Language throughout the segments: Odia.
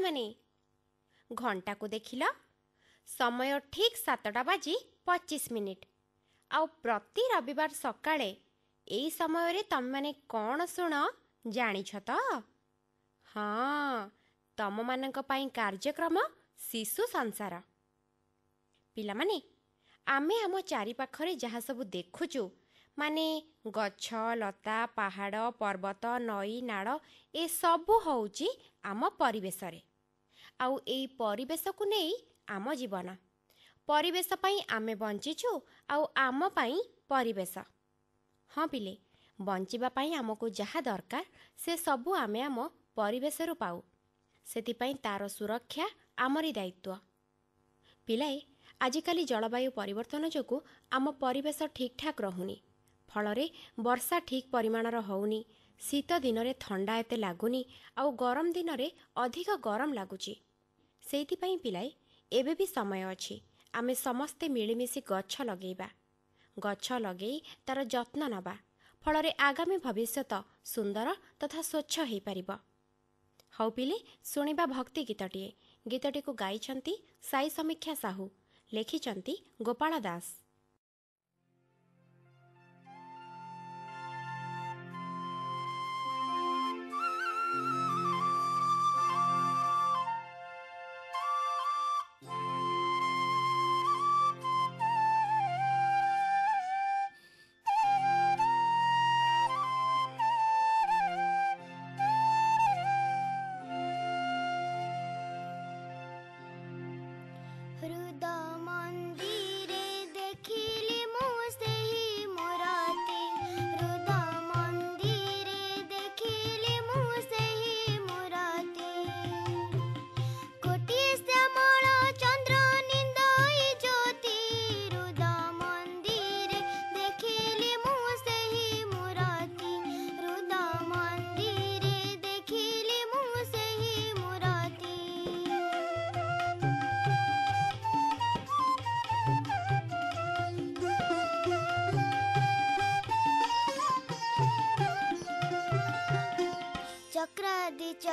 ସେମାନେ ଘଣ୍ଟାକୁ ଦେଖିଲ ସମୟ ଠିକ୍ ସାତଟା ବାଜି ପଚିଶ ମିନିଟ୍ ଆଉ ପ୍ରତି ରବିବାର ସକାଳେ ଏଇ ସମୟରେ ତମେମାନେ କ'ଣ ଶୁଣ ଜାଣିଛ ତ ହଁ ତମମାନଙ୍କ ପାଇଁ କାର୍ଯ୍ୟକ୍ରମ ଶିଶୁ ସଂସାର ପିଲାମାନେ ଆମେ ଆମ ଚାରିପାଖରେ ଯାହା ସବୁ ଦେଖୁଛୁ ମାନେ ଗଛ ଲତା ପାହାଡ଼ ପର୍ବତ ନଈ ନାଳ ଏସବୁ ହେଉଛି ଆମ ପରିବେଶରେ ଆଉ ଏଇ ପରିବେଶକୁ ନେଇ ଆମ ଜୀବନ ପରିବେଶ ପାଇଁ ଆମେ ବଞ୍ଚିଛୁ ଆଉ ଆମ ପାଇଁ ପରିବେଶ ହଁ ପିଲେ ବଞ୍ଚିବା ପାଇଁ ଆମକୁ ଯାହା ଦରକାର ସେ ସବୁ ଆମେ ଆମ ପରିବେଶରୁ ପାଉ ସେଥିପାଇଁ ତାର ସୁରକ୍ଷା ଆମରି ଦାୟିତ୍ୱ ପିଲାଏ ଆଜିକାଲି ଜଳବାୟୁ ପରିବର୍ତ୍ତନ ଯୋଗୁଁ ଆମ ପରିବେଶ ଠିକ୍ଠାକ୍ ରହୁନି ଫଳରେ ବର୍ଷା ଠିକ୍ ପରିମାଣର ହେଉନି ଶୀତ ଦିନରେ ଥଣ୍ଡା ଏତେ ଲାଗୁନି ଆଉ ଗରମ ଦିନରେ ଅଧିକ ଗରମ ଲାଗୁଛି ସେଇଥିପାଇଁ ପିଲାଏ ଏବେ ବି ସମୟ ଅଛି ଆମେ ସମସ୍ତେ ମିଳିମିଶି ଗଛ ଲଗେଇବା ଗଛ ଲଗେଇ ତାର ଯତ୍ନ ନେବା ଫଳରେ ଆଗାମୀ ଭବିଷ୍ୟତ ସୁନ୍ଦର ତଥା ସ୍ୱଚ୍ଛ ହୋଇପାରିବ ହଉ ପିଲି ଶୁଣିବା ଭକ୍ତି ଗୀତଟିଏ ଗୀତଟିକୁ ଗାଇଛନ୍ତି ସାଇ ସମୀକ୍ଷା ସାହୁ ଲେଖିଛନ୍ତି ଗୋପାଳ ଦାସ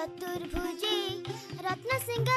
चतुर्भुजे सिंह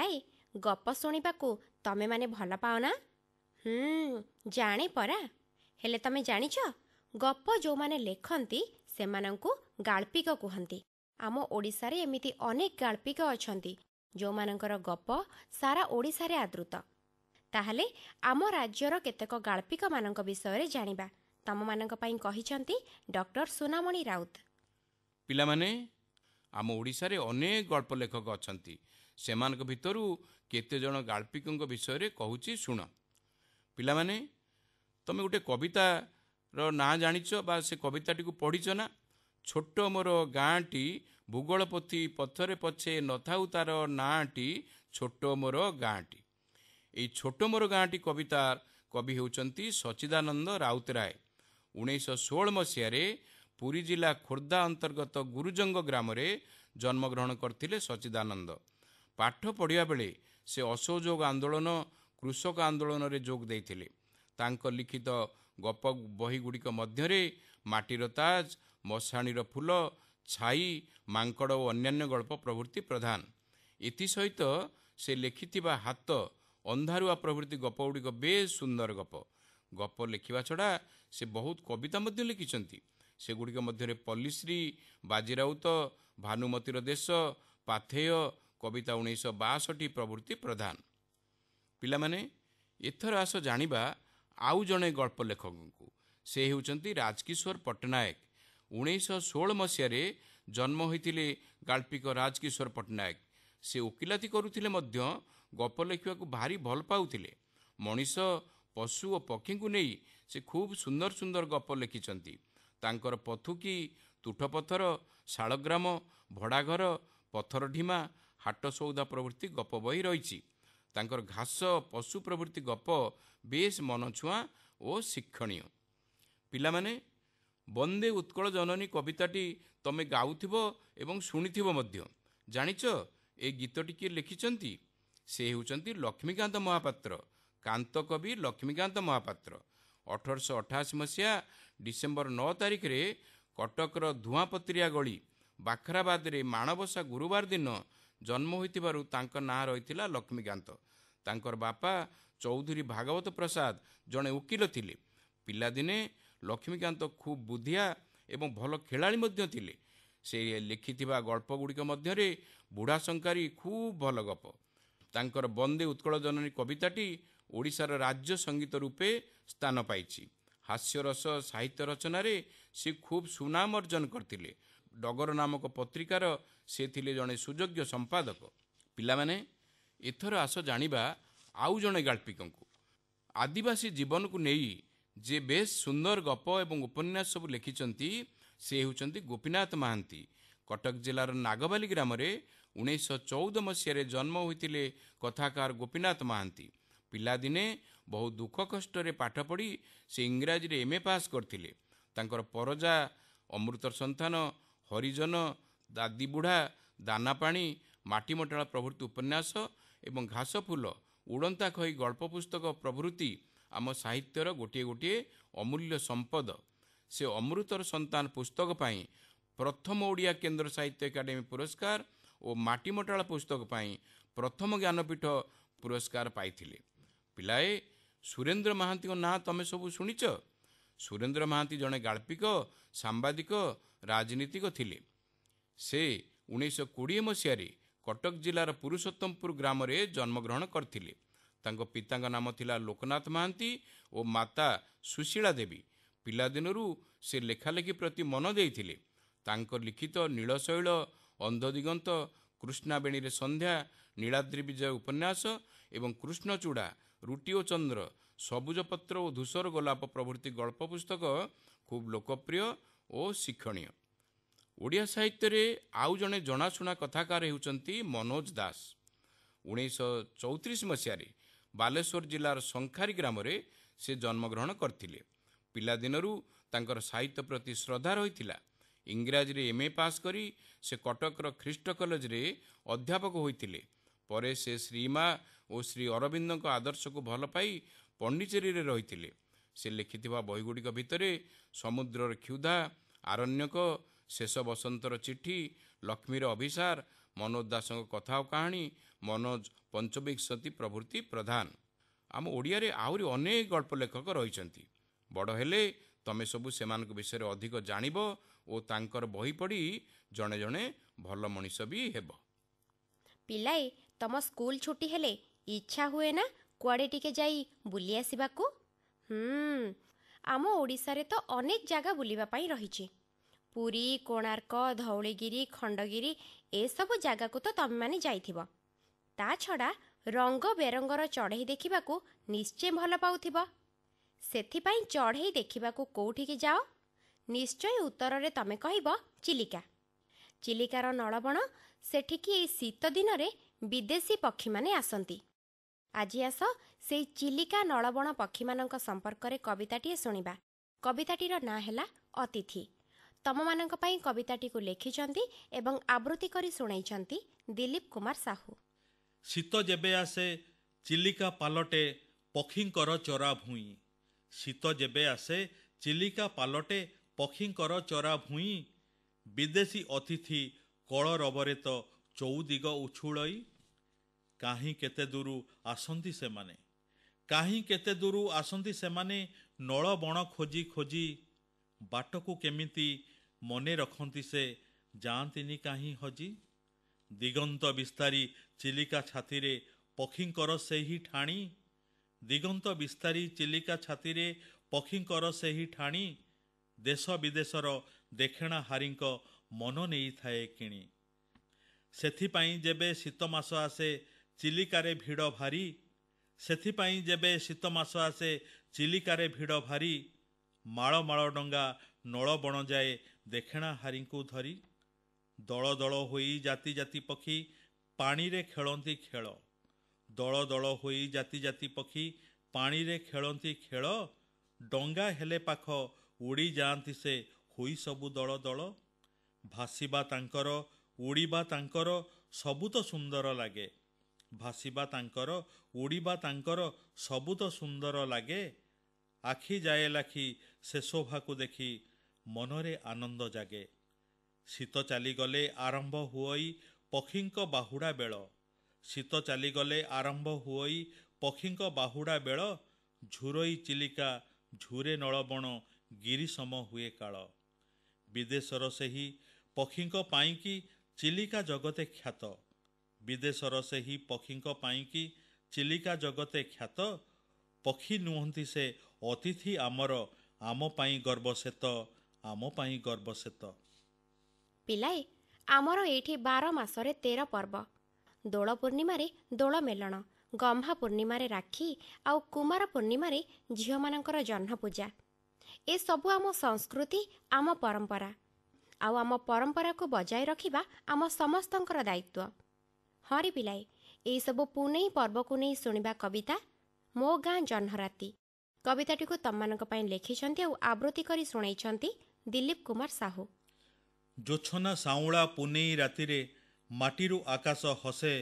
ପିଲାଏ ଗପ ଶୁଣିବାକୁ ତମେମାନେ ଭଲ ପାଅ ନା ହୁଁ ଜାଣେ ପରା ହେଲେ ତମେ ଜାଣିଛ ଗପ ଯେଉଁମାନେ ଲେଖନ୍ତି ସେମାନଙ୍କୁ ଗାଳ୍ପିକ କୁହନ୍ତି ଆମ ଓଡ଼ିଶାରେ ଏମିତି ଅନେକ ଗାଳ୍ପିକ ଅଛନ୍ତି ଯେଉଁମାନଙ୍କର ଗପ ସାରା ଓଡ଼ିଶାରେ ଆଦୃତ ତାହେଲେ ଆମ ରାଜ୍ୟର କେତେକ ଗାଳ୍ପିକମାନଙ୍କ ବିଷୟରେ ଜାଣିବା ତମମାନଙ୍କ ପାଇଁ କହିଛନ୍ତି ଡକ୍ଟର ସୁନାମଣି ରାଉତ ପିଲାମାନେ ଆମ ଓଡ଼ିଶାରେ ଅନେକ ଗଳ୍ପ ଲେଖକ ଅଛନ୍ତି ସେମାନଙ୍କ ଭିତରୁ କେତେଜଣ ଗାଳ୍ପିକଙ୍କ ବିଷୟରେ କହୁଛି ଶୁଣ ପିଲାମାନେ ତୁମେ ଗୋଟେ କବିତାର ନାଁ ଜାଣିଛ ବା ସେ କବିତାଟିକୁ ପଢ଼ିଛ ନା ଛୋଟ ମୋର ଗାଁଟି ଭୂଗୋଳ ଭୂଗୋଳପତି ପଥରେ ପଛେ ନଥାଉ ତାର ନାଁଟି ଛୋଟ ମୋର ଗାଁଟି ଏଇ ଛୋଟ ମୋର ଗାଁଟି କବିତା କବି ହେଉଛନ୍ତି ସଚିଦାନନ୍ଦ ରାଉତରାୟ ଉଣେଇଶହ ଷୋହଳ ମସିହାରେ ପୁରୀ ଜିଲ୍ଲା ଖୋର୍ଦ୍ଧା ଅନ୍ତର୍ଗତ ଗୁରୁଜଙ୍ଗ ଗ୍ରାମରେ ଜନ୍ମଗ୍ରହଣ କରିଥିଲେ ସଚିଦାନନ୍ଦ ପାଠ ପଢ଼ିବା ବେଳେ ସେ ଅସହଯୋଗ ଆନ୍ଦୋଳନ କୃଷକ ଆନ୍ଦୋଳନରେ ଯୋଗ ଦେଇଥିଲେ ତାଙ୍କ ଲିଖିତ ଗପ ବହିଗୁଡ଼ିକ ମଧ୍ୟରେ ମାଟିର ତାଜ ମଶାଣିର ଫୁଲ ଛାଇ ମାଙ୍କଡ଼ ଓ ଅନ୍ୟାନ୍ୟ ଗଳ୍ପ ପ୍ରଭୃତି ପ୍ରଧାନ ଏଥିସହିତ ସେ ଲେଖିଥିବା ହାତ ଅନ୍ଧାରୁଆ ପ୍ରଭୃତି ଗପଗୁଡ଼ିକ ବେଶ ସୁନ୍ଦର ଗପ ଗପ ଲେଖିବା ଛଡ଼ା ସେ ବହୁତ କବିତା ମଧ୍ୟ ଲେଖିଛନ୍ତି ସେଗୁଡ଼ିକ ମଧ୍ୟରେ ପଲ୍ଲିଶ୍ରୀ ବାଜିରାଉତ ଭାନୁମତିର ଦେଶ ପାଥେୟ କବିତା ଉଣେଇଶହ ବାଷଠି ପ୍ରଭୃତି ପ୍ରଧାନ ପିଲାମାନେ ଏଥର ଆସ ଜାଣିବା ଆଉ ଜଣେ ଗଳ୍ପ ଲେଖକଙ୍କୁ ସେ ହେଉଛନ୍ତି ରାଜକିଶୋର ପଟ୍ଟନାୟକ ଉଣେଇଶହ ଷୋହଳ ମସିହାରେ ଜନ୍ମ ହୋଇଥିଲେ ଗାଳ୍ପିକ ରାଜକିଶୋର ପଟ୍ଟନାୟକ ସେ ଓକିଲାତି କରୁଥିଲେ ମଧ୍ୟ ଗପ ଲେଖିବାକୁ ଭାରି ଭଲ ପାଉଥିଲେ ମଣିଷ ପଶୁ ଓ ପକ୍ଷୀଙ୍କୁ ନେଇ ସେ ଖୁବ୍ ସୁନ୍ଦର ସୁନ୍ଦର ଗପ ଲେଖିଛନ୍ତି ତାଙ୍କର ପଥୁକି ତୁଠପଥର ଶାଳଗ୍ରାମ ଭଡ଼ାଘର ପଥର ଢିମା ହାଟ ସଉଦା ପ୍ରଭୃତି ଗପ ବହି ରହିଛି ତାଙ୍କର ଘାସ ପଶୁ ପ୍ରଭୃତି ଗପ ବେଶ ମନଛୁଆଁ ଓ ଶିକ୍ଷଣୀୟ ପିଲାମାନେ ବନ୍ଦେ ଉତ୍କଳ ଜନନୀ କବିତାଟି ତମେ ଗାଉଥିବ ଏବଂ ଶୁଣିଥିବ ମଧ୍ୟ ଜାଣିଛ ଏ ଗୀତଟି କିଏ ଲେଖିଛନ୍ତି ସେ ହେଉଛନ୍ତି ଲକ୍ଷ୍ମୀକାନ୍ତ ମହାପାତ୍ର କାନ୍ତ କବି ଲକ୍ଷ୍ମୀକାନ୍ତ ମହାପାତ୍ର ଅଠରଶହ ଅଠାଅଶୀ ମସିହା ଡିସେମ୍ବର ନଅ ତାରିଖରେ କଟକର ଧୂଆଁପତ୍ରିଆ ଗଳି ବାଖରାବାଦରେ ମାଣବସା ଗୁରୁବାର ଦିନ ଜନ୍ମ ହୋଇଥିବାରୁ ତାଙ୍କ ନାଁ ରହିଥିଲା ଲକ୍ଷ୍ମୀକାନ୍ତ ତାଙ୍କର ବାପା ଚୌଧୁରୀ ଭାଗବତ ପ୍ରସାଦ ଜଣେ ଓକିଲ ଥିଲେ ପିଲାଦିନେ ଲକ୍ଷ୍ମୀକାନ୍ତ ଖୁବ୍ ବୁଦ୍ଧିଆ ଏବଂ ଭଲ ଖେଳାଳି ମଧ୍ୟ ଥିଲେ ସେ ଲେଖିଥିବା ଗଳ୍ପଗୁଡ଼ିକ ମଧ୍ୟରେ ବୁଢ଼ା ଶଙ୍କାରୀ ଖୁବ୍ ଭଲ ଗପ ତାଙ୍କର ବନ୍ଦେ ଉତ୍କଳ ଜନନୀ କବିତାଟି ଓଡ଼ିଶାର ରାଜ୍ୟ ସଙ୍ଗୀତ ରୂପେ ସ୍ଥାନ ପାଇଛି ହାସ୍ୟରସ ସାହିତ୍ୟ ରଚନାରେ ସେ ଖୁବ୍ ସୁନାମ ଅର୍ଜନ କରିଥିଲେ ଡଗର ନାମକ ପତ୍ରିକାର ସେ ଥିଲେ ଜଣେ ସୁଯୋଗ୍ୟ ସମ୍ପାଦକ ପିଲାମାନେ ଏଥର ଆସ ଜାଣିବା ଆଉ ଜଣେ ଗାଳ୍ପିକଙ୍କୁ ଆଦିବାସୀ ଜୀବନକୁ ନେଇ ଯେ ବେଶ୍ ସୁନ୍ଦର ଗପ ଏବଂ ଉପନ୍ୟାସ ସବୁ ଲେଖିଛନ୍ତି ସେ ହେଉଛନ୍ତି ଗୋପୀନାଥ ମହାନ୍ତି କଟକ ଜିଲ୍ଲାର ନାଗବାଲି ଗ୍ରାମରେ ଉଣେଇଶହ ଚଉଦ ମସିହାରେ ଜନ୍ମ ହୋଇଥିଲେ କଥାକାର ଗୋପୀନାଥ ମହାନ୍ତି ପିଲାଦିନେ ବହୁ ଦୁଃଖ କଷ୍ଟରେ ପାଠ ପଢ଼ି ସେ ଇଂରାଜୀରେ ଏମ୍ ଏ ପାସ୍ କରିଥିଲେ ତାଙ୍କର ପରଜା ଅମୃତ ସନ୍ତାନ ହରିଜନ ଦାଦିବୁଢ଼ା ଦାନାପାଣି ମାଟିମଟାଳ ପ୍ରଭୃତି ଉପନ୍ୟାସ ଏବଂ ଘାସ ଫୁଲ ଉଡ଼ନ୍ତା ଖଇ ଗଳ୍ପ ପୁସ୍ତକ ପ୍ରଭୃତି ଆମ ସାହିତ୍ୟର ଗୋଟିଏ ଗୋଟିଏ ଅମୂଲ୍ୟ ସମ୍ପଦ ସେ ଅମୃତର ସନ୍ତାନ ପୁସ୍ତକ ପାଇଁ ପ୍ରଥମ ଓଡ଼ିଆ କେନ୍ଦ୍ର ସାହିତ୍ୟ ଏକାଡେମୀ ପୁରସ୍କାର ଓ ମାଟିମଟାଳ ପୁସ୍ତକ ପାଇଁ ପ୍ରଥମ ଜ୍ଞାନପୀଠ ପୁରସ୍କାର ପାଇଥିଲେ ପିଲାଏ ସୁରେନ୍ଦ୍ର ମହାନ୍ତିଙ୍କ ନାଁ ତୁମେ ସବୁ ଶୁଣିଛ ସୁରେନ୍ଦ୍ର ମହାନ୍ତି ଜଣେ ଗାଳ୍ପିକ ସାମ୍ବାଦିକ ରାଜନୀତିକ ଥିଲେ ସେ ଉଣେଇଶହ କୋଡ଼ିଏ ମସିହାରେ କଟକ ଜିଲ୍ଲାର ପୁରୁଷୋତ୍ତମପୁର ଗ୍ରାମରେ ଜନ୍ମଗ୍ରହଣ କରିଥିଲେ ତାଙ୍କ ପିତାଙ୍କ ନାମ ଥିଲା ଲୋକନାଥ ମହାନ୍ତି ଓ ମାତା ସୁଶୀଳା ଦେବୀ ପିଲାଦିନରୁ ସେ ଲେଖାଲେଖି ପ୍ରତି ମନ ଦେଇଥିଲେ ତାଙ୍କ ଲିଖିତ ନୀଳଶୈଳ ଅନ୍ଧ ଦିଗନ୍ତ କୃଷ୍ଣାବେଣୀରେ ସନ୍ଧ୍ୟା ନୀଳାଦ୍ରି ବିଜୟ ଉପନ୍ୟାସ ଏବଂ କୃଷ୍ଣଚୂଡ଼ା ରୁଟି ଓ ଚନ୍ଦ୍ର ସବୁଜ ପତ୍ର ଓ ଧୂସର ଗୋଲାପ ପ୍ରଭୃତି ଗଳ୍ପ ପୁସ୍ତକ ଖୁବ୍ ଲୋକପ୍ରିୟ ଓ ଶିକ୍ଷଣୀୟ ଓଡ଼ିଆ ସାହିତ୍ୟରେ ଆଉ ଜଣେ ଜଣାଶୁଣା କଥାକାର ହେଉଛନ୍ତି ମନୋଜ ଦାସ ଉଣେଇଶହ ଚଉତିରିଶ ମସିହାରେ ବାଲେଶ୍ୱର ଜିଲ୍ଲାର ସଂଖାରୀ ଗ୍ରାମରେ ସେ ଜନ୍ମଗ୍ରହଣ କରିଥିଲେ ପିଲାଦିନରୁ ତାଙ୍କର ସାହିତ୍ୟ ପ୍ରତି ଶ୍ରଦ୍ଧା ରହିଥିଲା ଇଂରାଜୀରେ ଏମ୍ଏ ପାସ୍ କରି ସେ କଟକର ଖ୍ରୀଷ୍ଟ କଲେଜରେ ଅଧ୍ୟାପକ ହୋଇଥିଲେ ପରେ ସେ ଶ୍ରୀମା ଓ ଶ୍ରୀ ଅରବିନ୍ଦଙ୍କ ଆଦର୍ଶକୁ ଭଲ ପାଇ ପଣ୍ଡିଚେରୀରେ ରହିଥିଲେ ସେ ଲେଖିଥିବା ବହିଗୁଡ଼ିକ ଭିତରେ ସମୁଦ୍ରର କ୍ଷୁଧା ଆରଣ୍ୟକ ଶେଷ ବସନ୍ତର ଚିଠି ଲକ୍ଷ୍ମୀର ଅଭିସାର ମନୋଜ ଦାସଙ୍କ କଥା ଓ କାହାଣୀ ମନୋଜ ପଞ୍ଚବିଂଶତି ପ୍ରଭୃତି ପ୍ରଧାନ ଆମ ଓଡ଼ିଆରେ ଆହୁରି ଅନେକ ଗଳ୍ପ ଲେଖକ ରହିଛନ୍ତି ବଡ଼ ହେଲେ ତୁମେ ସବୁ ସେମାନଙ୍କ ବିଷୟରେ ଅଧିକ ଜାଣିବ ଓ ତାଙ୍କର ବହି ପଢ଼ି ଜଣେ ଜଣେ ଭଲ ମଣିଷ ବି ହେବ ପିଲାଏ ତୁମ ସ୍କୁଲ ଛୁଟି ହେଲେ ଇଚ୍ଛା ହୁଏ ନା କୁଆଡ଼େ ଟିକେ ଯାଇ ବୁଲି ଆସିବାକୁ ହୁଁ ଆମ ଓଡ଼ିଶାରେ ତ ଅନେକ ଜାଗା ବୁଲିବା ପାଇଁ ରହିଛି ପୁରୀ କୋଣାର୍କ ଧଉଳିଗିରି ଖଣ୍ଡଗିରି ଏସବୁ ଜାଗାକୁ ତ ତମେମାନେ ଯାଇଥିବ ତା ଛଡ଼ା ରଙ୍ଗ ବେରଙ୍ଗର ଚଢ଼େଇ ଦେଖିବାକୁ ନିଶ୍ଚୟ ଭଲ ପାଉଥିବ ସେଥିପାଇଁ ଚଢ଼େଇ ଦେଖିବାକୁ କେଉଁଠିକି ଯାଅ ନିଶ୍ଚୟ ଉତ୍ତରରେ ତମେ କହିବ ଚିଲିକା ଚିଲିକାର ନଳବଣ ସେଠିକି ଏଇ ଶୀତ ଦିନରେ ବିଦେଶୀ ପକ୍ଷୀମାନେ ଆସନ୍ତି ଆଜି ଆସ ସେହି ଚିଲିକା ନଳବଣ ପକ୍ଷୀମାନଙ୍କ ସମ୍ପର୍କରେ କବିତାଟିଏ ଶୁଣିବା କବିତାଟିର ନାଁ ହେଲା ଅତିଥି ତମମାନଙ୍କ ପାଇଁ କବିତାଟିକୁ ଲେଖିଛନ୍ତି ଏବଂ ଆବୃତ୍ତି କରି ଶୁଣାଇଛନ୍ତି ଦିଲ୍ଲୀପ କୁମାର ସାହୁ ଶୀତ ଯେବେ ଆସେ ଚିଲିକା ପାଲଟେ ପକ୍ଷୀଙ୍କର ଚରା ଭୁଇଁ ଶୀତ ଯେବେ ଆସେ ଚିଲିକା ପାଲଟେ ପକ୍ଷୀଙ୍କର ଚରା ଭୁଇଁ ବିଦେଶୀ ଅତିଥି କଳରବରେ ତ ଚଉଦିଗ ଉଛୁଳଇ କାହିଁ କେତେ ଦୂର ଆସନ୍ତି ସେମାନେ କାହିଁ କେତେ ଦୂର ଆସନ୍ତି ସେମାନେ ନଳ ବଣ ଖୋଜି ଖୋଜି ବାଟକୁ କେମିତି ମନେ ରଖନ୍ତି ସେ ଯାଆନ୍ତିନି କାହିଁ ହଜି ଦିଗନ୍ତ ବିସ୍ତାରୀ ଚିଲିକା ଛାତିରେ ପକ୍ଷୀଙ୍କର ସେହି ଠାଣି ଦିଗନ୍ତ ବିସ୍ତାରୀ ଚିଲିକା ଛାତିରେ ପକ୍ଷୀଙ୍କର ସେହି ଠାଣି ଦେଶ ବିଦେଶର ଦେଖେଣାହାରୀଙ୍କ ମନ ନେଇଥାଏ କିଣି ସେଥିପାଇଁ ଯେବେ ଶୀତ ମାସ ଆସେ ଚିଲିକାରେ ଭିଡ଼ ଭାରି ସେଥିପାଇଁ ଯେବେ ଶୀତ ମାସ ଆସେ ଚିଲିକାରେ ଭିଡ଼ ଭାରି ମାଳ ମାଳ ଡଙ୍ଗା ନଳ ବଣ ଯାଏ ଦେଖେଣାହାରିଙ୍କୁ ଧରି ଦଳ ଦଳ ହୋଇ ଜାତି ଜାତି ପକ୍ଷୀ ପାଣିରେ ଖେଳନ୍ତି ଖେଳ ଦଳ ଦଳ ହୋଇ ଜାତି ଜାତି ପକ୍ଷୀ ପାଣିରେ ଖେଳନ୍ତି ଖେଳ ଡଙ୍ଗା ହେଲେ ପାଖ ଉଡ଼ି ଯାଆନ୍ତି ସେ ହୋଇ ସବୁ ଦଳ ଦଳ ଭାସିବା ତାଙ୍କର ଉଡ଼ିବା ତାଙ୍କର ସବୁ ତ ସୁନ୍ଦର ଲାଗେ ଭାସିବା ତାଙ୍କର ଉଡ଼ିବା ତାଙ୍କର ସବୁ ତ ସୁନ୍ଦର ଲାଗେ ଆଖି ଯାଏ ଲାଖି ସେ ଶୋଭାକୁ ଦେଖି ମନରେ ଆନନ୍ଦ ଜାଗେ ଶୀତ ଚାଲିଗଲେ ଆରମ୍ଭ ହୁଅଇ ପକ୍ଷୀଙ୍କ ବାହୁଡ଼ା ବେଳ ଶୀତ ଚାଲିଗଲେ ଆରମ୍ଭ ହୁଅଇ ପକ୍ଷୀଙ୍କ ବାହୁଡ଼ା ବେଳ ଝୁରଇ ଚିଲିକା ଝୁରେ ନଳବଣ ଗିରିସମ ହୁଏ କାଳ ବିଦେଶର ସେହି ପକ୍ଷୀଙ୍କ ପାଇଁକି ଚିଲିକା ଜଗତେ ଖ୍ୟାତ ବିଦେଶର ସେହି ପକ୍ଷୀଙ୍କ ପାଇଁକି ଚିଲିକା ଜଗତେ ଖ୍ୟାତ ପକ୍ଷୀ ନୁହନ୍ତି ସେ ଅତିଥି ଆମର ଆମ ପାଇଁ ଗର୍ବ ସେତ ଆମ ପାଇଁ ଗର୍ବ ସେତ ପିଲାଏ ଆମର ଏଇଠି ବାର ମାସରେ ତେର ପର୍ବ ଦୋଳ ପୂର୍ଣ୍ଣିମାରେ ଦୋଳ ମେଲଣ ଗହ୍ମା ପୂର୍ଣ୍ଣିମାରେ ରାକ୍ଷୀ ଆଉ କୁମାର ପୂର୍ଣ୍ଣିମାରେ ଝିଅମାନଙ୍କର ଜହ୍ନ ପୂଜା ଏସବୁ ଆମ ସଂସ୍କୃତି ଆମ ପରମ୍ପରା ଆଉ ଆମ ପରମ୍ପରାକୁ ବଜାୟ ରଖିବା ଆମ ସମସ୍ତଙ୍କର ଦାୟିତ୍ୱ ହରି ପିଲାଏ ଏହିସବୁ ପୁନେଇ ପର୍ବକୁ ନେଇ ଶୁଣିବା କବିତା ମୋ ଗାଁ ଜହ୍ନରାତି କବିତାଟିକୁ ତମମାନଙ୍କ ପାଇଁ ଲେଖିଛନ୍ତି ଆଉ ଆବୃତ୍ତି କରି ଶୁଣାଇଛନ୍ତି ଦିଲ୍ଲୀପ କୁମାର ସାହୁ ଜୋଛନା ସାଉଁଳା ପୁନେଇ ରାତିରେ ମାଟିରୁ ଆକାଶ ହସେ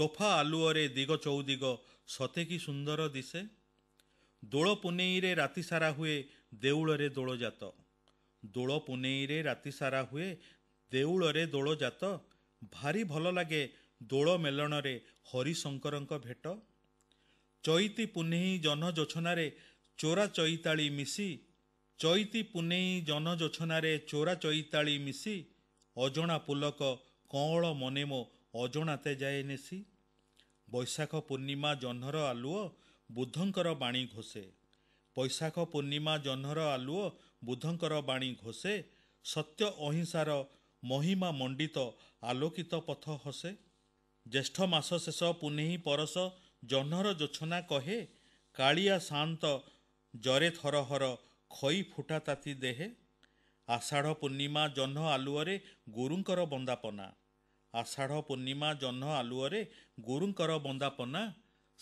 ତୋଫା ଆଲୁଅରେ ଦିଗ ଚଉଦିଗ ସତେ କି ସୁନ୍ଦର ଦିଶେ ଦୋଳ ପୁନେଇରେ ରାତିସାରା ହୁଏ ଦେଉଳରେ ଦୋଳ ଜାତ ଦୋଳ ପୁନେଇରେ ରାତିସାରା ହୁଏ ଦେଉଳରେ ଦୋଳ ଜାତ ଭାରି ଭଲ ଲାଗେ ଦୋଳ ମେଲଣରେ ହରିଶଙ୍କରଙ୍କ ଭେଟ ଚଇତି ପୁନେଇ ଜନଯୋଛନାରେ ଚୋରା ଚଇତାଳି ମିଶି ଚଇତି ପୁନେଇ ଜନଯୋଛନାରେ ଚୋରା ଚଇତାଳି ମିଶି ଅଜଣା ପୁଲକ କଅଁଳ ମନେ ମୋ ଅଜଣାତେ ଯାଏ ନିଶି ବୈଶାଖ ପୂର୍ଣ୍ଣିମା ଜହ୍ନର ଆଲୁଅ ବୁଦ୍ଧଙ୍କର ବାଣୀ ଘୋଷେ ବୈଶାଖ ପୂର୍ଣ୍ଣିମା ଜହ୍ନର ଆଲୁଅ ବୁଦ୍ଧଙ୍କର ବାଣୀ ଘୋଷେ ସତ୍ୟ ଅହିଂସାର ମହିମା ମଣ୍ଡିତ ଆଲୋକିତ ପଥ ହସେ ଜ୍ୟେଷ୍ଠ ମାସ ଶେଷ ପୁନେଇ ପରଶ ଜହ୍ନର ଜୋଛନା କହେ କାଳିଆ ସାନ୍ତ ଜରେ ଥର ହର ଖଇ ଫୁଟା ତାତି ଦେହେ ଆଷାଢ଼ ପୂର୍ଣ୍ଣିମା ଜହ୍ନ ଆଲୁଅରେ ଗୁରୁଙ୍କର ବନ୍ଦାପନା ଆଷାଢ଼ ପୂର୍ଣ୍ଣିମା ଜହ୍ନ ଆଲୁଅରେ ଗୁରୁଙ୍କର ବନ୍ଦାପନା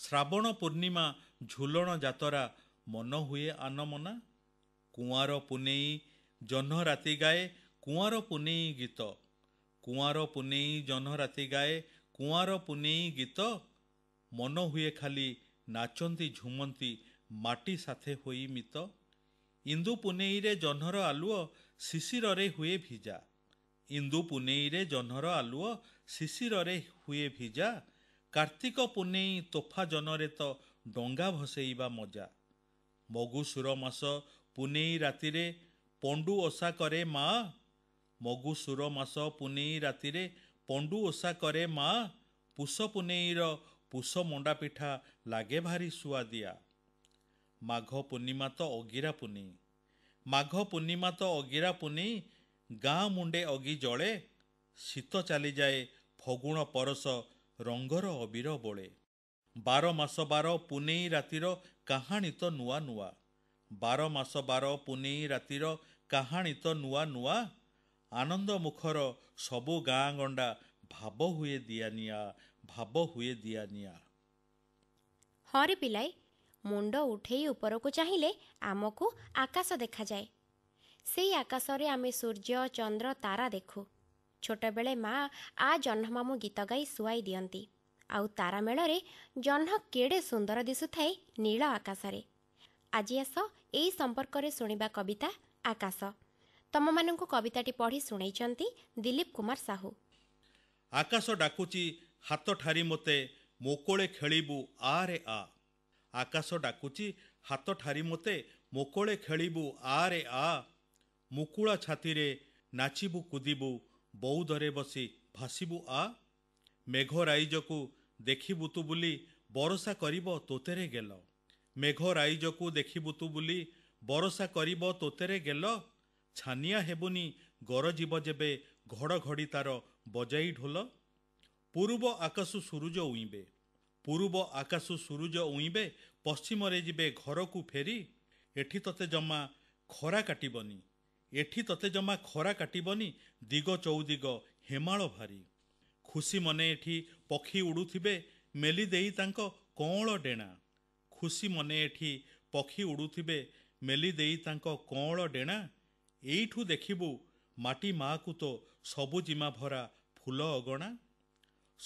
ଶ୍ରାବଣ ପୂର୍ଣ୍ଣିମା ଝୁଲଣ ଯାତରା ମନ ହୁଏ ଆନମନା କୁଆଁର ପୁନେଇ ଜହ୍ନ ରାତି ଗାଏ କୁଆଁର ପୁନେଇ ଗୀତ କୁଆଁର ପୁନେଇ ଜହ୍ନ ରାତି ଗାଏ କୁଆଁର ପୁନେଇ ଗୀତ ମନ ହୁଏ ଖାଲି ନାଚନ୍ତି ଝୁମନ୍ତି ମାଟି ସାଥେ ହୋଇ ମିତ ଇନ୍ଦୁ ପୁନେଇରେ ଜହ୍ନର ଆଲୁଅ ଶିଶିରରେ ହୁଏ ଭିଜା ଇନ୍ଦୁ ପୁନେଇରେ ଜହ୍ନର ଆଲୁଅ ଶିଶିରରେ ହୁଏ ଭିଜା କାର୍ତ୍ତିକ ପୁନେଇ ତୋଫା ଜନରେ ତ ଡଙ୍ଗା ଭସେଇବା ମଜା ମଗୁ ସୁର ମାସ ପୁନେଇ ରାତିରେ ପଣ୍ଡୁ ଓଷା କରେ ମା ମଗୁ ସୁର ମାସ ପୁନେଇ ରାତିରେ ପଣ୍ଡୁ ଓଷା କରେ ମା ପୁଷ ପୁନେଇର ପୁଷ ମଣ୍ଡା ପିଠା ଲାଗେ ଭାରି ସୁଆଦିଆ ମାଘ ପୂର୍ଣ୍ଣିମା ତ ଅଗିରା ପୁନି ମାଘ ପୂର୍ଣ୍ଣିମା ତ ଅଗିରା ପୁନି ଗାଁ ମୁଣ୍ଡେ ଅଗି ଜଳେ ଶୀତ ଚାଲିଯାଏ ଫଗୁଣ ପରସ ରଙ୍ଗର ଅବିର ବୋଳେ ବାର ମାସ ବାର ପୁନେଇ ରାତିର କାହାଣୀ ତ ନୂଆ ନୂଆ ବାର ମାସ ବାର ପୁନେଇ ରାତିର କାହାଣୀ ତ ନୂଆ ନୂଆ ଆନନ୍ଦ ମୁଖର ସବୁ ଗାଁ ଗଣ୍ଡା ଭାବ ହୁଏ ଦିଆନିଆ ଭାବ ହୁଏ ଦିଆନିଆ ହରି ପିଲାଏ ମୁଣ୍ଡ ଉଠେଇ ଉପରକୁ ଚାହିଁଲେ ଆମକୁ ଆକାଶ ଦେଖାଯାଏ ସେଇ ଆକାଶରେ ଆମେ ସୂର୍ଯ୍ୟ ଚନ୍ଦ୍ର ତାରା ଦେଖୁ ଛୋଟବେଳେ ମା ଆ ଜହ୍ନମାମୁଁ ଗୀତ ଗାଇ ଶୁଆଇ ଦିଅନ୍ତି ଆଉ ତାରା ମେଳରେ ଜହ୍ନ କେଡ଼େ ସୁନ୍ଦର ଦିଶୁଥାଏ ନୀଳ ଆକାଶରେ ଆଜି ଆସ ଏଇ ସମ୍ପର୍କରେ ଶୁଣିବା କବିତା ଆକାଶ ତମମାନଙ୍କୁ କବିତାଟି ପଢ଼ି ଶୁଣେଇଛନ୍ତି ଦିଲୀପ କୁମାର ସାହୁ ଆକାଶ ଡାକୁଛି ହାତ ଠାରି ମୋତେ ମୋକଳେ ଖେଳିବୁ ଆରେ ଆ ଆକାଶ ଡାକୁଛି ହାତ ଠାରି ମୋତେ ମୋକଳେ ଖେଳିବୁ ଆରେ ଆ ମୁକୁଳା ଛାତିରେ ନାଚିବୁ କୁଦିବୁ ବୌଦ୍ଧରେ ବସି ଭାସିବୁ ଆ ମେଘ ରାଇଜକୁ ଦେଖିବୁ ତୁ ବୁଲି ବରସା କରିବ ତୋତେରେ ଗେଲ ମେଘ ରାଇଜକୁ ଦେଖିବୁ ତୁ ବୁଲି ବରସା କରିବ ତୋତେରେ ଗେଲ ଛାନିଆ ହେବୁନି ଗରଜିବ ଯେବେ ଘଡ଼ଘଡ଼ି ତାର ବଜାଇ ଢୋଲ ପୂର୍ବ ଆକାଶ ସୂରୁଜ ଉଇଁବେ ପୂର୍ବ ଆକାଶ ସୂରୁଜ ଉଇଁବେ ପଶ୍ଚିମରେ ଯିବେ ଘରକୁ ଫେରି ଏଠି ତୋତେ ଜମା ଖରା କାଟିବନି ଏଠି ତୋତେ ଜମା ଖରା କାଟିବନି ଦିଗ ଚଉଦିଗ ହେମାଳ ଭାରି ଖୁସି ମନେ ଏଠି ପକ୍ଷୀ ଉଡ଼ୁଥିବେ ମେଲି ଦେଇ ତାଙ୍କ କଅଁଳ ଡେଣା ଖୁସି ମନେ ଏଠି ପକ୍ଷୀ ଉଡ଼ୁଥିବେ ମେଲି ଦେଇ ତାଙ୍କ କଅଁଳ ଡେଣା ଏଇଠୁ ଦେଖିବୁ ମାଟି ମାକୁ ତ ସବୁ ଜିମା ଭରା ଫୁଲ ଅଗଣା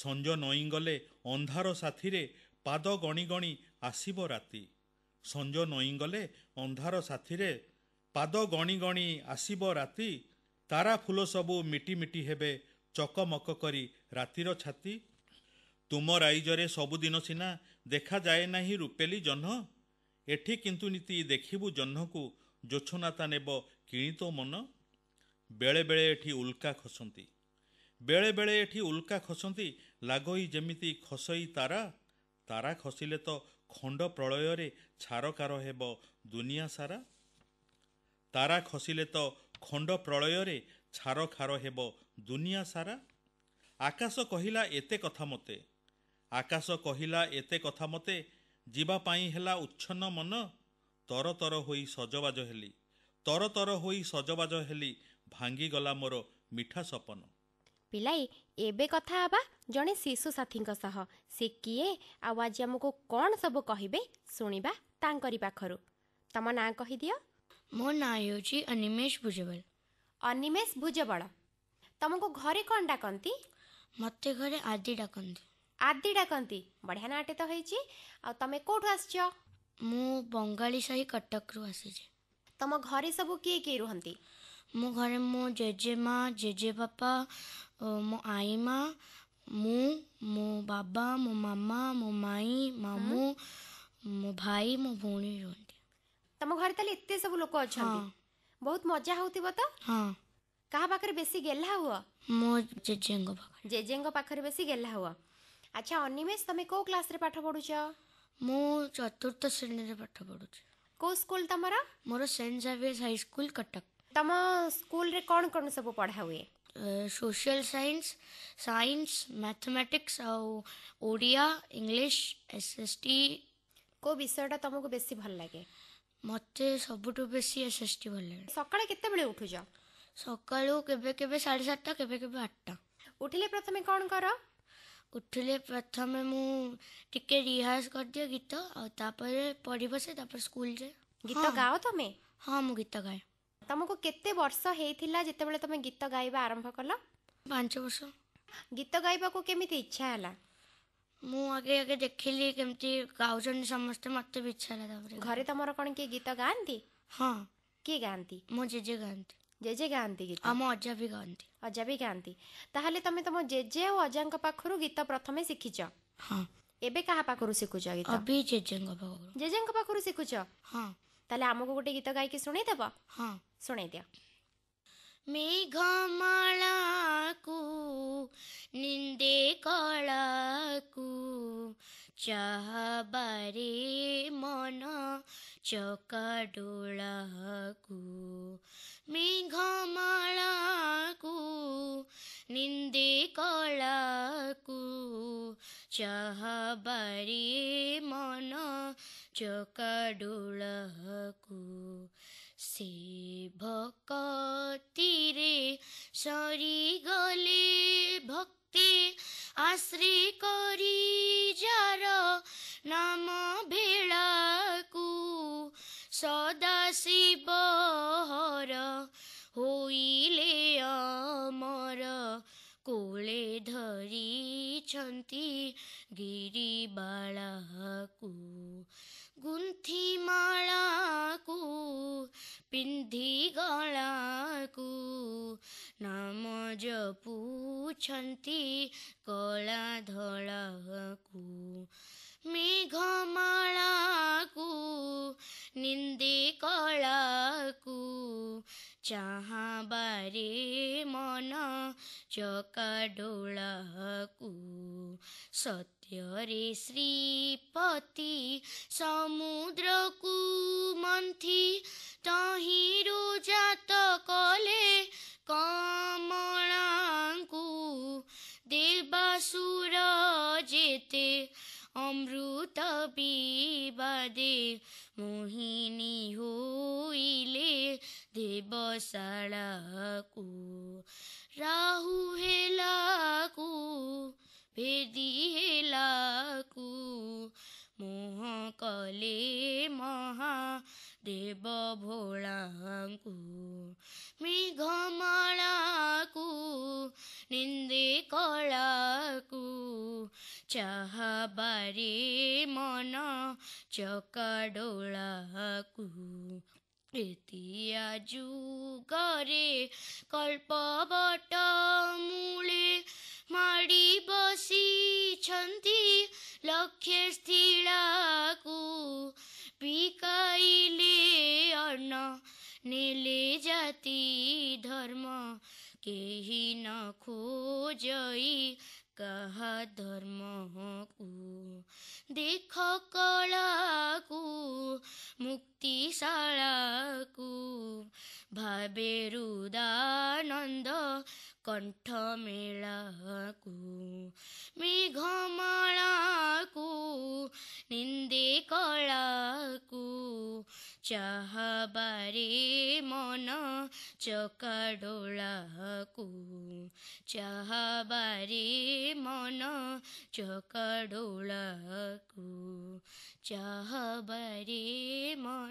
ସଞ୍ଜ ଗଲେ ଅନ୍ଧାର ସାଥିରେ ପାଦ ଗଣି ଗଣି ଆସିବ ରାତି ସଞ୍ଜ ନଇଁଗଲେ ଅନ୍ଧାର ସାଥିରେ ପାଦ ଗଣି ଗଣି ଆସିବ ରାତି ତାରା ଫୁଲ ସବୁ ମିଟି ମିଟି ହେବେ ଚକମକ କରି ରାତିର ଛାତି ତୁମ ରାଇଜରେ ସବୁଦିନ ସିନା ଦେଖାଯାଏ ନାହିଁ ରୂପେଲି ଜହ୍ନ ଏଠି କିନ୍ତୁ ନୀତି ଦେଖିବୁ ଜହ୍ନକୁ ଯୋଚ୍ଛନାତା ନେବ କିଣିତୋ ମନ ବେଳେବେଳେ ଏଠି ଉଲ୍କା ଖସନ୍ତି ବେଳେବେଳେ ଏଠି ଉଲ୍କା ଖସନ୍ତି ଲାଗୋଇ ଯେମିତି ଖସଇ ତାରା ତାରା ଖସିଲେ ତ ଖଣ୍ଡ ପ୍ରଳୟରେ ଛାରକାର ହେବ ଦୁନିଆ ସାରା ତାରା ଖସିଲେ ତ ଖଣ୍ଡ ପ୍ରଳୟରେ ଛାରଖାର ହେବ ଦୁନିଆ ସାରା ଆକାଶ କହିଲା ଏତେ କଥା ମୋତେ ଆକାଶ କହିଲା ଏତେ କଥା ମୋତେ ଯିବା ପାଇଁ ହେଲା ଉଚ୍ଛନ୍ନ ମନ ତରତର ହୋଇ ସଜବାଜ ହେଲି ତରତର ହୋଇ ସଜବାଜ ହେଲି ଭାଙ୍ଗିଗଲା ମୋର ମିଠା ସପନ ପିଲାଇ ଏବେ କଥା ହେବା ଜଣେ ଶିଶୁ ସାଥୀଙ୍କ ସହ ସେ କିଏ ଆଉ ଆଜି ଆମକୁ କ'ଣ ସବୁ କହିବେ ଶୁଣିବା ତାଙ୍କରି ପାଖରୁ ତମ ନାଁ କହିଦିଅ ମୋ ନାଁ ହେଉଛି ଅନିମେଷ ଭୁଜବଳ ଅନିମେଷ ଭୁଜବଳ ତମକୁ ଘରେ କ'ଣ ଡାକନ୍ତି ମୋତେ ଘରେ ଆଦି ଡାକନ୍ତି ଆଦି ଡାକନ୍ତି ବଢ଼ିଆ ନାଁଟେ ତ ହେଇଛି ଆଉ ତମେ କେଉଁଠୁ ଆସିଛ ମୁଁ ବଙ୍ଗାଳୀ ସାହି କଟକରୁ ଆସିଛି तुम घरे सब किए किए रुहति मो घरे मो जेजेमा जेजे बापा मो आईमा मु मो बाबा मो मामा मो माई मामू मो भाई मो भूनी रुहति तुम घर तले इत्ते सब लोग अच्छा हाँ। बहुत मजा होतिबो त हां का पाखरे बेसी गेल्ला हुआ मो जेजेंगो पाखरे जेजेंगो पाखरे बेसी हुआ अच्छा अनिमेश तुम कौ क्लास पढ़ु मु चतुर्थ श्रेणी पाठ पढुछ કયું સ્કૂલ તમારા મારો સેન્ટ ઝેવિયર્સ હાઈસ્કૂલ કટક તમારા સ્કૂલରେ କ'ଣ କ'ଣ ସବୁ ପଢ଼ା ହୁଏ सोशल साइंस साइंस मैथमेटिक्स और ओडिया इंग्लिश एसएसटी को विषयटा तुमको बेसी भल लागे मते सबुठु बेसी एसएसटी भल लागे सकाळे केते बेले उठुज सकाळू केबे केबे 7:30टा केबे केबे 8टा उठिले प्रथमे कोण करो ଉଠିଲେ ପ୍ରଥମେ ମୁଁ ଟିକେ ରିହାର୍ସ କରିଦିଏ ଗୀତ ଆଉ ତାପରେ ପଢିବ ସେ ତାପରେ ସ୍କୁଲରେ ଗୀତ ଗାଅ ତମେ ହଁ ମୁଁ ଗୀତ ଗାଏ ତମକୁ କେତେ ବର୍ଷ ହେଇଥିଲା ଯେତେବେଳେ ତମେ ଗୀତ ଗାଇବା ଆରମ୍ଭ କଲ ପାଞ୍ଚ ବର୍ଷ ଗୀତ ଗାଇବାକୁ କେମିତି ଇଚ୍ଛା ହେଲା ମୁଁ ଆଗେ ଆଗେ ଦେଖିଲି କେମିତି ଗାଉଛନ୍ତି ସମସ୍ତେ ମୋତେ ବି ଇଚ୍ଛା ହେଲା ତାପରେ ଘରେ ତମର କ'ଣ କିଏ ଗୀତ ଗାଆନ୍ତି ହଁ କିଏ ଗାଆନ୍ତି ମୋ ଜେଜେ ଗାଆନ୍ତି ଜେଜେ ଗାଆନ୍ତି ଗୀତ ଆମ ଅଜା ବି ଗାଆନ୍ତି ଅଜା ବି ଗାଆନ୍ତି ତାହେଲେ ତମେ ତମ ଜେଜେ ଆଉ ଅଜାଙ୍କ ପାଖରୁ ଗୀତ ପ୍ରଥମେ ଶିଖିଛ ହଁ ଏବେ କାହା ପାଖରୁ ଶିଖୁଛ ଗୀତ ଅବି ଜେଜେଙ୍କ ପାଖରୁ ଜେଜେଙ୍କ ପାଖରୁ ଶିଖୁଛ ହଁ ତାହେଲେ ଆମକୁ ଗୋଟେ ଗୀତ ଗାଇକି ଶୁଣେଇଦେବ ହଁ ଶୁଣେଇ ଦିଅ ମେଘମାଳାକୁ ନିନ୍ଦେ କଳାକୁ চাহাবাৰী মন চকাডোলাকু মিঘমালাকু নিন্দি কলাকু চাহাবাৰী মন চকাডোলাকু শিভকতিৰে চৰি গলে ভক্তি ଆଶ୍ରୀ କରି ଯାର ନାମ ଭେଳାକୁ ସଦା ଶିବର ହୋଇଲେ ଆମର କୋଳେ ଧରିଛନ୍ତି ଗିରିବାଳାକୁ ଗୁନ୍ଥିମାଳାକୁ ପିନ୍ଧି ଗଳାକୁ ନାମ ଜପୁ ହେଉଛନ୍ତି କଳା ଧଳାକୁ ମେଘମାଳାକୁ ନିନ୍ଦି କଳାକୁ ଚାହାଁବାରେ ମନ ଚକାଡୋଳାକୁ ସତ୍ୟରେ ଶ୍ରୀପତି ସମୁଦ୍ରକୁ ମନ୍ଥି ତହିଁରୁ ଜାତ କଲେ কামনাঙ্কু দেবাসুর যেতে অমৃত বিবাদে মোহিনী হইলে দেবশালাকু রাহু হেলাকু ভেদি হেলাকু মোহ কলে देव भोलाङ्कु मिघमणाकु निन्दे कलाकु चाहबारे मन चकडोलाकु प्रीतिया जु गरे कल्पबाट मुले माडी बसी छन्ती लक्ष्य स्थिराकु পিকাইলে অর্ণ নেলে জাতি ধর্ম কেহি ন খোজই কাহা ধর্মকু দেখ কলাকু মুক্ত ति सा भावे रुदानन्द कन्ठ मेलाको मृमाणको निन्दे कलाको चाहे मन चका डोलाकु चहे मन चका चाह चहरे मन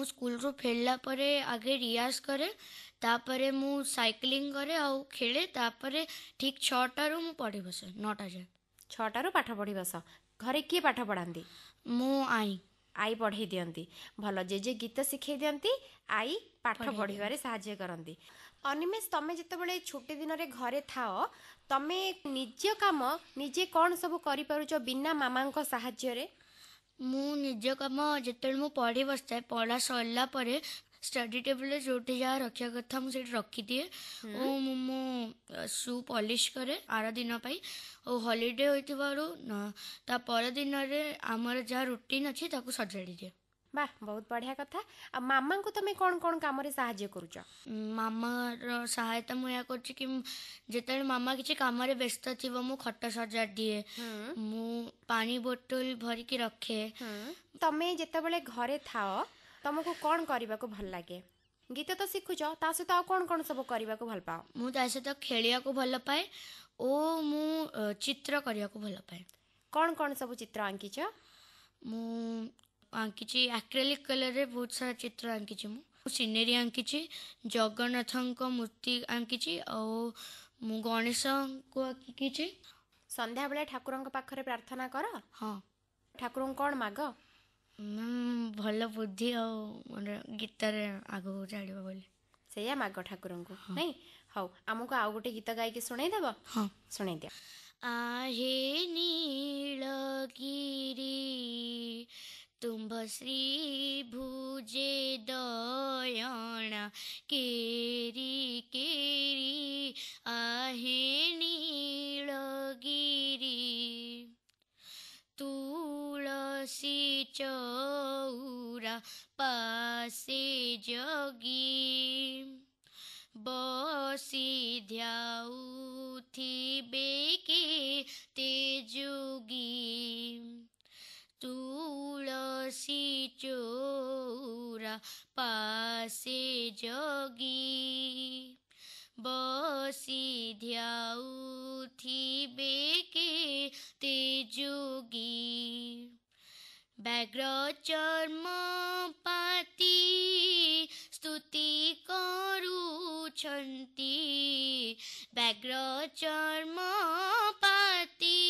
ମୁଁ ସ୍କୁଲରୁ ଫେରିଲା ପରେ ଆଗେ ରିଆଜ କରେ ତାପରେ ମୁଁ ସାଇକେଲିଂ କରେ ଆଉ ଖେଳେ ତାପରେ ଠିକ ଛଅଟାରୁ ମୁଁ ପଢ଼ି ବସେ ନଅଟା ଯାଏ ଛଅଟାରୁ ପାଠ ପଢ଼ି ବସ ଘରେ କିଏ ପାଠ ପଢ଼ାନ୍ତି ମୁଁ ଆଈ ଆଈ ପଢ଼େଇ ଦିଅନ୍ତି ଭଲ ଯେ ଯେ ଗୀତ ଶିଖେଇ ଦିଅନ୍ତି ଆଈ ପାଠ ପଢ଼ିବାରେ ସାହାଯ୍ୟ କରନ୍ତି ଅନିମେଷ ତମେ ଯେତେବେଳେ ଛୁଟି ଦିନରେ ଘରେ ଥାଅ ତମେ ନିଜ କାମ ନିଜେ କ'ଣ ସବୁ କରିପାରୁଛ ବିନା ମାମାଙ୍କ ସାହାଯ୍ୟରେ ମୁଁ ନିଜ କାମ ଯେତେବେଳେ ମୁଁ ପଢ଼ି ବସିଥାଏ ପଢ଼ା ସରିଲା ପରେ ଷ୍ଟଡି ଟେବୁଲରେ ଯେଉଁଠି ଯାହା ରଖିବା କଥା ମୁଁ ସେଇଠି ରଖିଦିଏ ଓ ମୁଁ ମୋ ସୁ ପଲିଶ କରେ ଆର ଦିନ ପାଇଁ ଓ ହଲିଡେ ହୋଇଥିବାରୁ ତା ପରଦିନରେ ଆମର ଯାହା ରୁଟିନ୍ ଅଛି ତାକୁ ସଜାଡ଼ି ଦିଏ ବାଃ ବହୁତ ବଢ଼ିଆ କଥା ଆଉ ମାମାଙ୍କୁ ତମେ କ'ଣ କ'ଣ କାମରେ ସାହାଯ୍ୟ କରୁଛ ମାମାର ସହାୟତା ମୁଁ ଏହା କରୁଛି କି ଯେତେବେଳେ ମାମା କିଛି କାମରେ ବ୍ୟସ୍ତ ଥିବ ମୁଁ ଖଟ ସଜାଡ଼ି ଦିଏ ମୁଁ ପାଣି ବୋତଲ ଭରିକି ରଖେ ତମେ ଯେତେବେଳେ ଘରେ ଥାଅ ତମକୁ କ'ଣ କରିବାକୁ ଭଲ ଲାଗେ ଗୀତ ତ ଶିଖୁଛ ତା ସହିତ ଆଉ କ'ଣ କ'ଣ ସବୁ କରିବାକୁ ଭଲ ପାଅ ମୁଁ ତା ସହିତ ଖେଳିବାକୁ ଭଲ ପାଏ ଓ ମୁଁ ଚିତ୍ର କରିବାକୁ ଭଲ ପାଏ କ'ଣ କ'ଣ ସବୁ ଚିତ୍ର ଆଙ୍କିଛ ମୁଁ ଆଙ୍କିଛି ଆକ୍ରେଲିକ୍ କଲର୍ରେ ବହୁତ ସାରା ଚିତ୍ର ଆଙ୍କିଛି ମୁଁ ମୁଁ ସିନେରୀ ଆଙ୍କିଛି ଜଗନ୍ନାଥଙ୍କ ମୂର୍ତ୍ତି ଆଙ୍କିଛି ଆଉ ମୁଁ ଗଣେଶଙ୍କୁ ଆଙ୍କିଛି ସନ୍ଧ୍ୟାବେଳେ ଠାକୁରଙ୍କ ପାଖରେ ପ୍ରାର୍ଥନା କର ହଁ ଠାକୁରଙ୍କୁ କ'ଣ ମାଗ ଭଲ ବୁଦ୍ଧି ଆଉ ଗୀତରେ ଆଗକୁ ଚାଲିବ ବୋଲି ସେଇଆ ମାଗ ଠାକୁରଙ୍କୁ ନାଇଁ ହଉ ଆମକୁ ଆଉ ଗୋଟେ ଗୀତ ଗାଇକି ଶୁଣେଇ ଦେବ ହଁ ଶୁଣେଇ ଦିଅ ଆହେ ତୁମ୍ଭ ଶ୍ରୀ ଭୁଜେ ଦୟଣ କେରି କେରି ଆହେ ନୀଳଗିରି ତୁଳସୀ ଚଉରା ପାଶେ ଜଗି ବସି ଧ୍ୟାଉଥିବେ କି ତେ ଯୋଗୀ তুলসী চৌরা পাশে যোগী বসি ধ্যাউথিবে কে তে যোগী ব্যাঘ্র চর্ম পাতি স্তুতি করুছন্তি ব্যাঘ্র চর্ম পাতি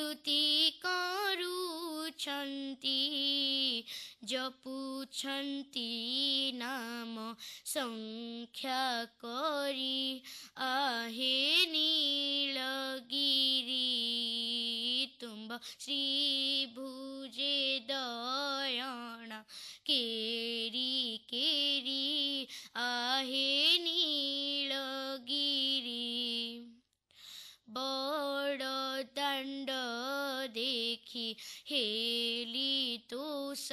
ସ୍ତୁତି କରୁଛନ୍ତି ଜପୁଛନ୍ତି ନାମ ସଂଖ୍ୟା କରି ଆହେ ନୀଳଗିରି ତୁମ୍ବ ଶ୍ରୀଭୁଜେ ଦୟଣ କେରି କେରି ଆହେ ନୀଳଗିରି बड़ दंड देखी हेली तोष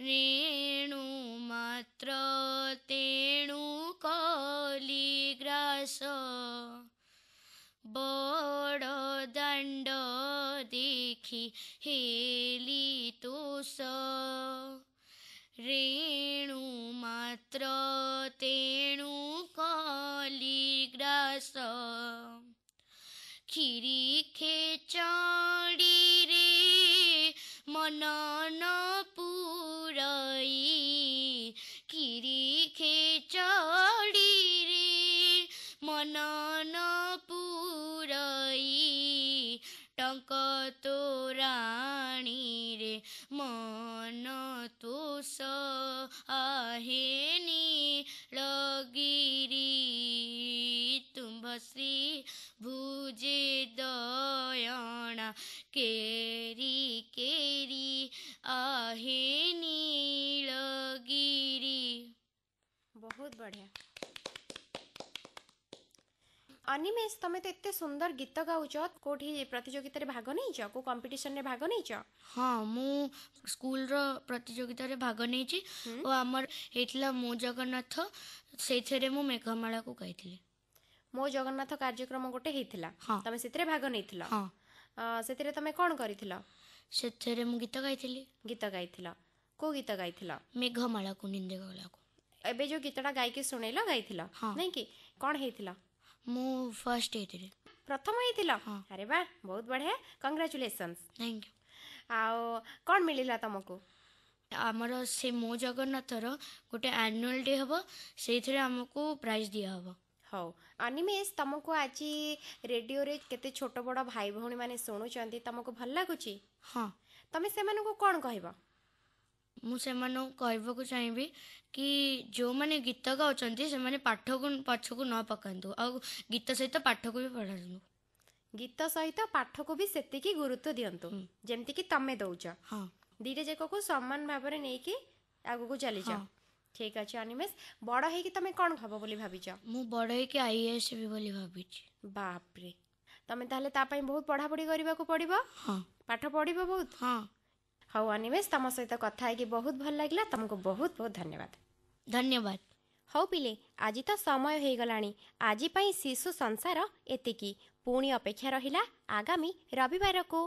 रेणु मात्र तेणु कली ग्रास बड़ दंड देखी हेली तोष ରେଣୁ ମାତ୍ର ତେଣୁ କଲି ଗ୍ରାସ କ୍ଷୀରି ଖେଚଡ଼ିରେ ମନ ନ ପୁରଇ କ୍ଷୀରି ଖେଚଡ଼ିରେ ମନ ନ ପୁରଇ ଟଙ୍କ ତୋରାଣୀରେ ମନ ತುಸ ಆಹೇನಿ ಲಗಿರಿ ತುಂಬಶ್ರೀ ಭುಜೆ ದಯಣ ಕೇರಿ ಕೇರಿ आहेनी लगिरी बहुत बढ़िया ଅନିମେଷ ତମେ ତ ଏତେ ସୁନ୍ଦର ଗୀତ ଗାଉଛ କୋଉଠି ପ୍ରତିଯୋଗିତାରେ ଭାଗ ନେଇଛ କୋଉ କମ୍ପିଟିସନରେ ଭାଗ ନେଇଛ ହଁ ମୁଁ ସ୍କୁଲର ପ୍ରତିଯୋଗିତାରେ ଭାଗ ନେଇଛି ଓ ଆମର ହେଇଥିଲା ମୋ ଜଗନ୍ନାଥ ସେଇଥିରେ ମୁଁ ମେଘମାଳାକୁ ଗାଇଥିଲି ମୋ ଜଗନ୍ନାଥ କାର୍ଯ୍ୟକ୍ରମ ଗୋଟେ ହେଇଥିଲା ତମେ ସେଥିରେ ଭାଗ ନେଇଥିଲ ସେଥିରେ ତମେ କ'ଣ କରିଥିଲ ସେଥିରେ ମୁଁ ଗୀତ ଗାଇଥିଲି ଗୀତ ଗାଇଥିଲ କୋଉ ଗୀତ ଗାଇଥିଲ ମେଘମାଳାକୁ ନିନ୍ଦେ ଗଲାକୁ ଏବେ ଯୋଉ ଗୀତଟା ଗାଇକି ଶୁଣେଇଲ ଗାଇଥିଲ ନାଇଁ କି କ'ଣ ହେଇଥିଲା ମୁଁ ଫାର୍ଷ୍ଟ ହେଇଥିଲି ପ୍ରଥମ ହେଇଥିଲ ଆରେ ବା ବହୁତ ବଢ଼ିଆ କଂଗ୍ରାଚୁଲେସନ୍ ଥ୍ୟାଙ୍କ ୟୁ ଆଉ କ'ଣ ମିଳିଲା ତମକୁ ଆମର ସେ ମୋ ଜଗନ୍ନାଥର ଗୋଟେ ଆନୁଆଲ୍ ଡେ ହବ ସେଇଥିରେ ଆମକୁ ପ୍ରାଇଜ୍ ଦିଆହବ ହଉ ଅନିମେଷ ତମକୁ ଆଜି ରେଡ଼ିଓରେ କେତେ ଛୋଟ ବଡ଼ ଭାଇ ଭଉଣୀ ମାନେ ଶୁଣୁଛନ୍ତି ତମକୁ ଭଲ ଲାଗୁଛି ହଁ ତମେ ସେମାନଙ୍କୁ କ'ଣ କହିବ ମୁଁ ସେମାନଙ୍କୁ କହିବାକୁ ଚାହିଁବି କି ଯେଉଁମାନେ ଗୀତ ଗାଉଛନ୍ତି ସେମାନେ ପାଠକୁ ପଛକୁ ନ ପକାନ୍ତୁ ଆଉ ଗୀତ ସହିତ ପାଠକୁ ବି ପଢ଼ାନ୍ତୁ ଗୀତ ସହିତ ପାଠକୁ ବି ସେତିକି ଗୁରୁତ୍ୱ ଦିଅନ୍ତୁ ଯେମିତିକି ତମେ ଦେଉଛ ହଁ ଦୁଇଟା ଯାକକୁ ସମାନ ଭାବରେ ନେଇକି ଆଗକୁ ଚାଲିଛ ଠିକ ଅଛି ଅନିମେଷ ବଡ଼ ହେଇକି ତମେ କ'ଣ ହବ ବୋଲି ଭାବିଛ ମୁଁ ବଡ଼ ହେଇକି ଆଇଏଏସ୍ ବି ବୋଲି ଭାବିଛି ବାପରେ ତମେ ତାହେଲେ ତା ପାଇଁ ବହୁତ ପଢ଼ାପଢ଼ି କରିବାକୁ ପଡ଼ିବ ହଁ ପାଠ ପଢ଼ିବ ବହୁତ ହଁ ହଉ ଅନିମେଶ ତମ ସହିତ କଥା ହେଇକି ବହୁତ ଭଲ ଲାଗିଲା ତମକୁ ବହୁତ ବହୁତ ଧନ୍ୟବାଦ ଧନ୍ୟବାଦ ହଉ ପିଲେ ଆଜି ତ ସମୟ ହେଇଗଲାଣି ଆଜି ପାଇଁ ଶିଶୁ ସଂସାର ଏତିକି ପୁଣି ଅପେକ୍ଷା ରହିଲା ଆଗାମୀ ରବିବାରକୁ